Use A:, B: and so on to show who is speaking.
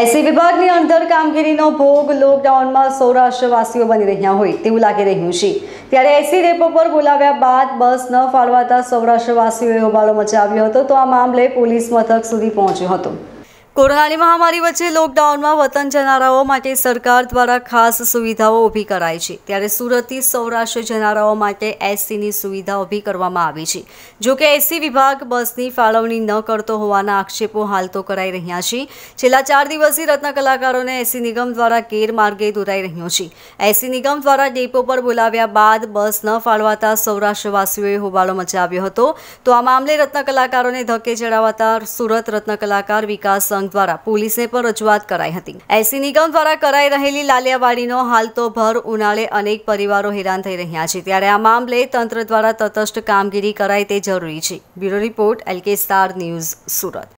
A: એસી વિભાગની અંતર કામગીરીનો ભોગ લોકડાઉનમાં સૌરાષ્ટ્રવાસીઓ બની રહ્યા હોય તેવું લાગી રહ્યું છે ત્યારે એસી ડેપો પર બોલાવ્યા બાદ બસ ન ફાળવાતા સૌરાષ્ટ્રવાસીઓએ હોબાળો મચાવ્યો હતો તો આ મામલે પોલીસ મથક સુધી પહોંચ્યો હતો કોરોનાની મહામારી વચ્ચે લોકડાઉનમાં વતન જનારાઓ માટે સરકાર દ્વારા ખાસ સુવિધાઓ ઊભી કરાઈ છે ત્યારે સુરતથી સૌરાષ્ટ્ર જનારાઓ માટે એસસીની સુવિધા ઊભી કરવામાં આવી છે જોકે એસસી વિભાગ બસની ફાળવણી ન કરતો હોવાના આક્ષેપો હાલ તો કરાઈ રહ્યા છે છેલ્લા ચાર દિવસથી રત્ન કલાકારોને એસસી નિગમ દ્વારા ગેરમાર્ગે દોરાઈ રહ્યો છે એસસી નિગમ દ્વારા ડેપો પર બોલાવ્યા બાદ બસ ન ફાળવાતા સૌરાષ્ટ્રવાસીઓએ હોબાળો મચાવ્યો હતો તો આ મામલે રત્ન કલાકારોને ધકે ચડાવાતા સુરત રત્ન કલાકાર વિકાસ નિગમ દ્વારા પોલીસને પણ રજૂઆત કરાઈ હતી એસી નિગમ દ્વારા કરાઈ રહેલી લાલિયાવાડીનો હાલ તો ભર ઉનાળે અનેક પરિવારો હેરાન થઈ રહ્યા છે ત્યારે આ મામલે તંત્ર દ્વારા તટસ્થ કામગીરી કરાય તે જરૂરી છે bureau report L K star news Surat